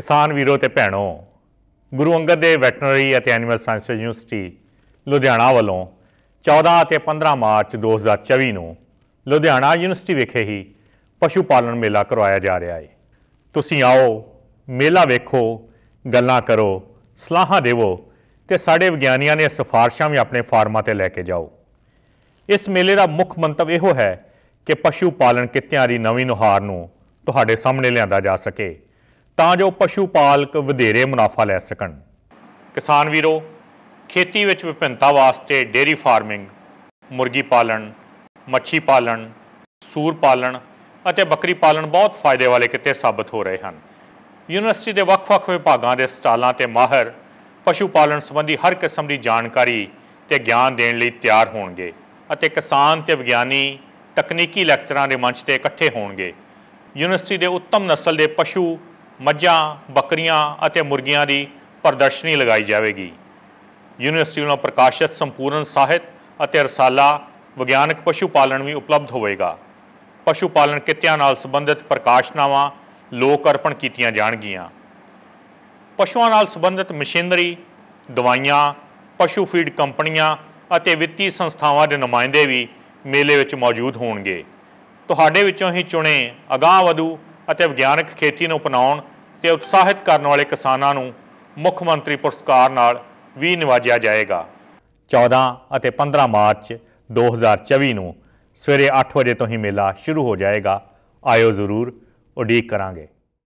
ਕਿਸਾਨ ਵੀਰੋ ਤੇ ਭੈਣੋ ਗੁਰੂ ਅੰਗਦ ਦੇਵ ਵੈਟਰਨਰੀ ਅਤੇ ਐਨੀਮਲ ਸਾਇੰਸ ਯੂਨੀਵਰਸਿਟੀ ਲੁਧਿਆਣਾ ਵੱਲੋਂ 14 ਅਤੇ 15 ਮਾਰਚ 2024 ਨੂੰ ਲੁਧਿਆਣਾ ਯੂਨੀਵਰਸਿਟੀ ਵਿਖੇ ਹੀ ਪਸ਼ੂ ਪਾਲਣ ਮੇਲਾ ਕਰਵਾਇਆ ਜਾ ਰਿਹਾ ਹੈ ਤੁਸੀਂ ਆਓ ਮੇਲਾ ਵੇਖੋ ਗੱਲਾਂ ਕਰੋ ਸਲਾਹਾਂ ਦੇਵੋ ਤੇ ਸਾਡੇ ਵਿਗਿਆਨੀਆਂ ਨੇ ਸਿਫਾਰਸ਼ਾਂ ਵੀ ਆਪਣੇ ਫਾਰਮਾਂ ਤੇ ਲੈ ਕੇ ਜਾਓ ਇਸ ਮੇਲੇ ਦਾ ਮੁੱਖ ਮੰਤਵ ਇਹੋ ਹੈ ਕਿ ਪਸ਼ੂ ਪਾਲਣ ਕਿੱਤਿਆਂ ਦੀ ਨਵੀਂ ਨੁਹਾਰ ਨੂੰ ਤੁਹਾਡੇ ਸਾਹਮਣੇ ਲਿਆਂਦਾ ਜਾ ਸਕੇ ਤਾਂ ਜੋ ਪਸ਼ੂ ਪਾਲਕ ਵਧੇਰੇ ਮੁਨਾਫਾ ਲੈ ਸਕਣ ਕਿਸਾਨ ਵੀਰੋ ਖੇਤੀ ਵਿੱਚ ਵਿਭਿੰਨਤਾ ਵਾਸਤੇ ਡੇਰੀ ਫਾਰਮਿੰਗ ਮੁਰਗੀ ਪਾਲਣ ਮੱਛੀ ਪਾਲਣ ਸੂਰ ਪਾਲਣ ਅਤੇ ਬੱਕਰੀ ਪਾਲਣ ਬਹੁਤ ਫਾਇਦੇ ਵਾਲੇ ਕਿਤੇ ਸਾਬਤ ਹੋ ਰਹੇ ਹਨ ਯੂਨੀਵਰਸਿਟੀ ਦੇ ਵੱਖ-ਵੱਖ ਵਿਭਾਗਾਂ ਦੇ ਸਟਾਲਾਂ ਤੇ ਮਾਹਰ ਪਸ਼ੂ ਪਾਲਣ ਸੰਬੰਧੀ ਹਰ ਕਿਸਮ ਦੀ ਜਾਣਕਾਰੀ ਤੇ ਗਿਆਨ ਦੇਣ ਲਈ ਤਿਆਰ ਹੋਣਗੇ ਅਤੇ ਕਿਸਾਨ ਤੇ ਵਿਗਿਆਨੀ ਤਕਨੀਕੀ ਲੈਕਚਰਾਂ ਦੇ ਮੰਚ ਤੇ ਇਕੱਠੇ ਹੋਣਗੇ ਯੂਨੀਵਰਸਿਟੀ ਦੇ ਉੱਤਮ ਨਸਲ ਦੇ ਪਸ਼ੂ ਮੱਝਾਂ ਬੱਕਰੀਆਂ ਅਤੇ ਮੁਰਗੀਆਂ ਦੀ ਪ੍ਰਦਰਸ਼ਨੀ ਲਗਾਈ ਜਾਵੇਗੀ ਯੂਨੀਵਰਸਿਟੀ ਵੱਲੋਂ ਪ੍ਰਕਾਸ਼ਿਤ ਸੰਪੂਰਨ ਸਾਹਿਤ ਅਤੇ ਰਸਾਲਾ ਵਿਗਿਆਨਕ ਪਸ਼ੂ ਪਾਲਣ ਵੀ ਉਪਲਬਧ ਹੋਵੇਗਾ ਪਸ਼ੂ ਪਾਲਣ ਕਿੱਤਿਆਂ ਨਾਲ ਸੰਬੰਧਿਤ ਪ੍ਰਕਾਸ਼ਨਾਵਾਂ ਲੋਕ ਅਰਪਣ ਕੀਤੀਆਂ ਜਾਣਗੀਆਂ ਪਸ਼ੂਆਂ ਨਾਲ ਸੰਬੰਧਿਤ ਮਸ਼ੀਨਰੀ ਦਵਾਈਆਂ ਪਸ਼ੂ ਫੀਡ ਕੰਪਨੀਆਂ ਅਤੇ ਵਿੱਤੀ ਸੰਸਥਾਵਾਂ ਦੇ ਨੁਮਾਇੰਦੇ ਵੀ ਮੇਲੇ ਵਿੱਚ ਮੌਜੂਦ ਹੋਣਗੇ ਤੁਹਾਡੇ ਵਿੱਚੋਂ ਹੀ ਚੁਣੇ ਅਗਾਹ ਵਧੂ ਅਤੇ ਵਿਗਿਆਨਕ ਖੇਤੀ ਨੂੰ ਅਪਣਾਉਣ ਤੇ ਉਤਸ਼ਾਹਿਤ ਕਰਨ ਵਾਲੇ ਕਿਸਾਨਾਂ ਨੂੰ ਮੁੱਖ ਮੰਤਰੀ ਪੁਰਸਕਾਰ ਨਾਲ ਵੀ ਨਿਵਾਜਿਆ ਜਾਏਗਾ 14 ਅਤੇ 15 ਮਾਰਚ 2024 ਨੂੰ ਸਵੇਰੇ 8 ਵਜੇ ਤੋਂ ਹੀ ਮੇਲਾ ਸ਼ੁਰੂ ਹੋ ਜਾਏਗਾ ਆਇਓ ਜ਼ਰੂਰ ਉਡੀਕ ਕਰਾਂਗੇ